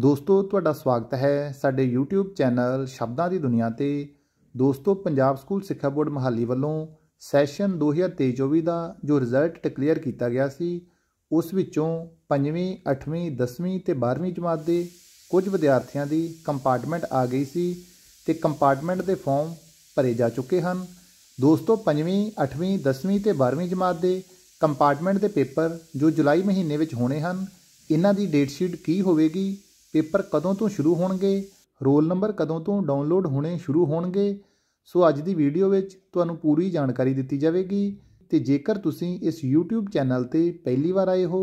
ਦੋਸਤੋ ਤੁਹਾਡਾ ਸਵਾਗਤ ਹੈ ਸਾਡੇ YouTube ਚੈਨਲ ਸ਼ਬਦਾਂ ਦੀ ਦੁਨੀਆ ਤੇ ਦੋਸਤੋ ਪੰਜਾਬ ਸਕੂਲ ਸਿੱਖਿਆ ਬੋਰਡ ਮਹਾਲੀ ਵੱਲੋਂ ਸੈਸ਼ਨ 2023-24 ਦਾ ਜੋ ਰਿਜ਼ਲਟ ਡਿਕਲੇਅਰ ਕੀਤਾ ਗਿਆ ਸੀ ਉਸ ਵਿੱਚੋਂ 5ਵੀਂ 8ਵੀਂ 10ਵੀਂ ਤੇ 12ਵੀਂ ਜਮਾਤ ਦੇ ਕੁਝ ਵਿਦਿਆਰਥੀਆਂ ਦੀ ਕੰਪਾਰਟਮੈਂਟ ਆ ਗਈ ਸੀ ਤੇ ਕੰਪਾਰਟਮੈਂਟ ਦੇ ਫਾਰਮ ਭਰੇ ਜਾ ਚੁੱਕੇ ਹਨ ਦੋਸਤੋ 5ਵੀਂ 8ਵੀਂ 10ਵੀਂ ਤੇ 12ਵੀਂ ਜਮਾਤ ਦੇ ਕੰਪਾਰਟਮੈਂਟ ਦੇ ਪੇਪਰ ਜੋ ਜੁਲਾਈ ਮਹੀਨੇ ਵਿੱਚ ਹੋਣੇ ਹਨ ਇਹਨਾਂ ਦੀ ਡੇਟ ਸ਼ੀਟ ਕੀ ਹੋਵੇਗੀ ਪੇਪਰ ਕਦੋਂ ਤੋਂ ਸ਼ੁਰੂ ਹੋਣਗੇ ਰੋਲ ਨੰਬਰ ਕਦੋਂ ਤੋਂ ਡਾਊਨਲੋਡ ਹੋਣੇ ਸ਼ੁਰੂ ਹੋਣਗੇ ਸੋ ਅੱਜ ਦੀ ਵੀਡੀਓ ਵਿੱਚ ਤੁਹਾਨੂੰ ਪੂਰੀ ਜਾਣਕਾਰੀ ਦਿੱਤੀ ਜਾਵੇਗੀ ਤੇ ਜੇਕਰ ਤੁਸੀਂ ਇਸ YouTube ਚੈਨਲ ਤੇ ਪਹਿਲੀ ਵਾਰ ਆਏ ਹੋ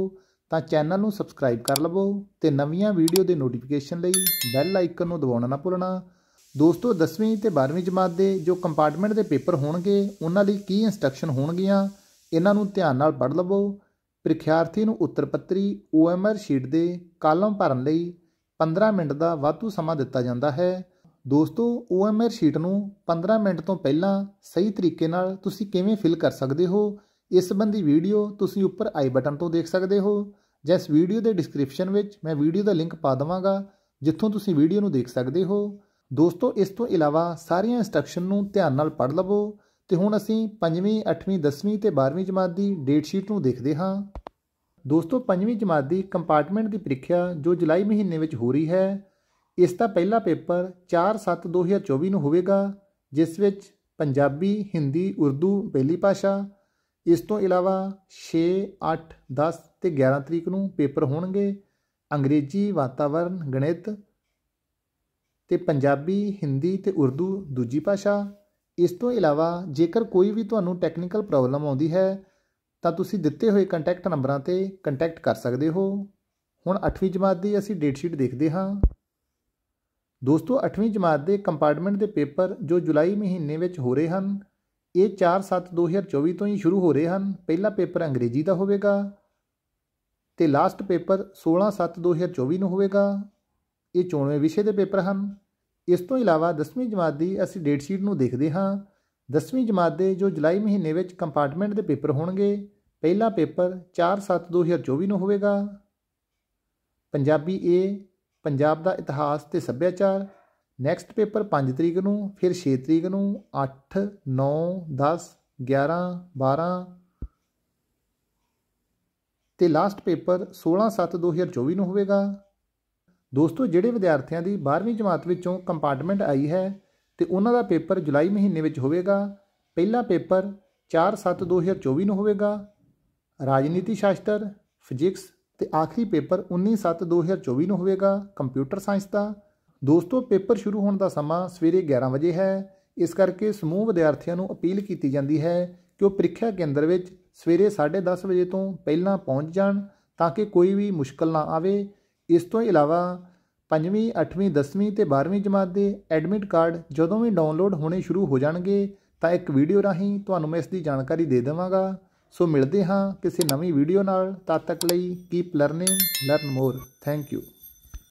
ਤਾਂ ਚੈਨਲ ਨੂੰ ਸਬਸਕ੍ਰਾਈਬ ਕਰ ਲਵੋ ਤੇ ਨਵੀਆਂ ਵੀਡੀਓ ਦੇ ਨੋਟੀਫਿਕੇਸ਼ਨ ਲਈ ਬੈਲ ਆਈਕਨ ਨੂੰ ਦਬਾਉਣਾ ਨਾ ਭੁੱਲਣਾ ਦੋਸਤੋ 10ਵੀਂ ਤੇ 12ਵੀਂ ਜਮਾਤ ਦੇ ਜੋ ਕੰਪਾਰਟਮੈਂਟ ਦੇ ਪੇਪਰ ਹੋਣਗੇ ਉਹਨਾਂ ਲਈ ਕੀ ਇਨਸਟਰਕਸ਼ਨ ਹੋਣਗੀਆਂ ਇਹਨਾਂ ਨੂੰ ਧਿਆਨ ਨਾਲ ਪੜ੍ਹ ਲਵੋ ਪ੍ਰੀਖਿਆਰਥੀ ਨੂੰ ਉੱਤਰ ਪੱਤਰੀ OMR ਸ਼ੀਟ ਦੇ ਕਾਲਮ ਭਰਨ ਲਈ 15 ਮਿੰਟ ਦਾ ਵਾਧੂ ਸਮਾਂ ਦਿੱਤਾ ਜਾਂਦਾ ਹੈ ਦੋਸਤੋ OMR ਸ਼ੀਟ ਨੂੰ 15 ਮਿੰਟ ਤੋਂ ਪਹਿਲਾਂ ਸਹੀ ਤਰੀਕੇ ਨਾਲ ਤੁਸੀਂ ਕਿਵੇਂ ਫਿਲ ਕਰ ਸਕਦੇ ਹੋ ਇਸ ਸੰਬੰਧੀ ਵੀਡੀਓ ਤੁਸੀਂ ਉੱਪਰ ਆਈ ਬਟਨ ਤੋਂ ਦੇਖ ਸਕਦੇ ਹੋ ਜਾਂ ਇਸ ਵੀਡੀਓ ਦੇ ਡਿਸਕ੍ਰਿਪਸ਼ਨ ਵਿੱਚ ਮੈਂ ਵੀਡੀਓ ਦਾ ਲਿੰਕ ਪਾ ਦਵਾਂਗਾ ਜਿੱਥੋਂ ਤੁਸੀਂ ਵੀਡੀਓ ਨੂੰ ਦੇਖ ਸਕਦੇ ਹੋ ਦੋਸਤੋ ਇਸ ਤੋਂ ਇਲਾਵਾ ਸਾਰੀਆਂ ਇਨਸਟਰਕਸ਼ਨ ਨੂੰ ਧਿਆਨ ਨਾਲ ਪੜ੍ਹ ਲਵੋ ਤੇ ਹੁਣ ਅਸੀਂ 5ਵੀਂ 8ਵੀਂ 10ਵੀਂ ਤੇ 12ਵੀਂ ਜਮਾਤ ਦੀ ਡੇਟ ਸ਼ੀਟ ਨੂੰ ਦੇਖਦੇ ਹਾਂ ਦੋਸਤੋ ਪੰਜਵੀਂ ਜਮਾਤ ਦੀ ਕੰਪਾਰਟਮੈਂਟ ਦੀ ਪ੍ਰੀਖਿਆ ਜੋ ਜੁਲਾਈ ਮਹੀਨੇ ਵਿੱਚ ਹੋ ਰਹੀ ਹੈ ਇਸ ਦਾ ਪਹਿਲਾ ਪੇਪਰ 4/7/2024 ਨੂੰ ਹੋਵੇਗਾ ਜਿਸ ਵਿੱਚ ਪੰਜਾਬੀ ਹਿੰਦੀ ਉਰਦੂ ਪਹਿਲੀ ਭਾਸ਼ਾ ਇਸ ਤੋਂ ਇਲਾਵਾ 6 8 10 ਤੇ 11 ਤਰੀਕ ਨੂੰ ਪੇਪਰ ਹੋਣਗੇ ਅੰਗਰੇਜ਼ੀ ਵਾਤਾਵਰਣ ਗਣਿਤ ਤੇ ਪੰਜਾਬੀ ਹਿੰਦੀ ਤੇ ਉਰਦੂ ਦੂਜੀ ਭਾਸ਼ਾ ਇਸ ਤੋਂ ਇਲਾਵਾ ਜੇਕਰ ਕੋਈ ਵੀ ਤੁਹਾਨੂੰ ਟੈਕਨੀਕਲ ਪ੍ਰੋਬਲਮ ਆਉਂਦੀ ਹੈ ਤਾਂ ਤੁਸੀਂ ਦਿੱਤੇ ਹੋਏ ਕੰਟੈਕਟ ਨੰਬਰਾਂ ਤੇ ਕੰਟੈਕਟ ਕਰ ਸਕਦੇ ਹੋ ਹੁਣ 8ਵੀਂ ਜਮਾਤ ਦੀ ਅਸੀਂ ਡੇਟ ਸ਼ੀਟ ਦੇਖਦੇ ਹਾਂ ਦੋਸਤੋ 8ਵੀਂ ਜਮਾਤ ਦੇ ਕੰਪਾਰਟਮੈਂਟ ਦੇ ਪੇਪਰ ਜੋ ਜੁਲਾਈ ਮਹੀਨੇ ਵਿੱਚ ਹੋ ਰਹੇ ਹਨ ਇਹ 4/7/2024 ਤੋਂ ਹੀ ਸ਼ੁਰੂ ਹੋ ਰਹੇ ਹਨ ਪਹਿਲਾ ਪੇਪਰ ਅੰਗਰੇਜ਼ੀ ਦਾ ਹੋਵੇਗਾ ਤੇ ਲਾਸਟ ਪੇਪਰ 16/7/2024 ਨੂੰ ਹੋਵੇਗਾ ਇਹ ਚੋਣਵੇਂ ਵਿਸ਼ੇ ਦੇ ਪੇਪਰ ਹਨ ਇਸ ਤੋਂ ਇਲਾਵਾ 10ਵੀਂ ਜਮਾਤ ਦੀ ਅਸੀਂ ਡੇਟ ਸ਼ੀਟ ਨੂੰ ਦੇਖਦੇ ਹਾਂ 10ਵੀਂ ਜਮਾਤ ਦੇ ਜੋ ਜੁਲਾਈ ਮਹੀਨੇ ਵਿੱਚ ਕੰਪਾਰਟਮੈਂਟ ਦੇ ਪੇਪਰ ਹੋਣਗੇ ਪਹਿਲਾ ਪੇਪਰ 4/7/2024 ਨੂੰ ਹੋਵੇਗਾ ਪੰਜਾਬੀ ਏ ਪੰਜਾਬ ਦਾ ਇਤਿਹਾਸ ਤੇ ਸੱਭਿਆਚਾਰ ਨੈਕਸਟ ਪੇਪਰ 5 ਤਰੀਕ ਨੂੰ ਫਿਰ 6 ਤਰੀਕ ਨੂੰ 8 9 10 11 12 ਤੇ ਲਾਸਟ ਪੇਪਰ 16/7/2024 ਨੂੰ ਹੋਵੇਗਾ ਦੋਸਤੋ ਜਿਹੜੇ ਵਿਦਿਆਰਥੀਆਂ ਦੀ 12ਵੀਂ ਜਮਾਤ ਵਿੱਚੋਂ ਕੰਪਾਰਟਮੈਂਟ ਆਈ ਹੈ ਤੇ ਉਹਨਾਂ ਦਾ ਪੇਪਰ ਜੁਲਾਈ ਮਹੀਨੇ ਵਿੱਚ ਹੋਵੇਗਾ ਪਹਿਲਾ ਪੇਪਰ 4/7/2024 ਨੂੰ ਹੋਵੇਗਾ ਰਾਜਨੀਤੀ ਸ਼ਾਸਤਰ ਫਿਜ਼ਿਕਸ ਤੇ ਆਖਰੀ ਪੇਪਰ 19/7/2024 ਨੂੰ ਹੋਵੇਗਾ ਕੰਪਿਊਟਰ ਸਾਇੰਸ ਦਾ ਦੋਸਤੋ ਪੇਪਰ ਸ਼ੁਰੂ ਹੋਣ ਦਾ ਸਮਾਂ ਸਵੇਰੇ 11 ਵਜੇ ਹੈ ਇਸ ਕਰਕੇ ਸਮੂਹ ਵਿਦਿਆਰਥੀਆਂ ਨੂੰ ਅਪੀਲ ਕੀਤੀ ਜਾਂਦੀ ਹੈ ਕਿ ਉਹ ਪ੍ਰੀਖਿਆ ਕੇਂਦਰ ਵਿੱਚ ਸਵੇਰੇ 10:30 ਵਜੇ ਤੋਂ ਪਹਿਲਾਂ ਪਹੁੰਚ ਜਾਣ ਤਾਂ ਕਿ ਕੋਈ ਵੀ ਮੁਸ਼ਕਲ ਨਾ ਆਵੇ ਇਸ ਤੋਂ ਇਲਾਵਾ 5ਵੀਂ 8ਵੀਂ 10ਵੀਂ ਤੇ 12ਵੀਂ ਜਮਾਤ ਦੇ ਐਡਮਿਟ ਕਾਰਡ ਜਦੋਂ ਵੀ ਡਾਊਨਲੋਡ ਹੋਣੇ ਸ਼ੁਰੂ ਹੋ ਜਾਣਗੇ ਤਾਂ ਇੱਕ ਵੀਡੀਓ ਰਾਹੀਂ ਤੁਹਾਨੂੰ ਮੈਂ ਇਸ ਦੀ ਜਾਣਕਾਰੀ ਦੇ ਦੇਵਾਂਗਾ ਸੋ ਮਿਲਦੇ ਹਾਂ ਕਿਸੇ ਨਵੀਂ ਵੀਡੀਓ ਨਾਲ ਤਦ ਤੱਕ ਲਈ keep learning learn more thank you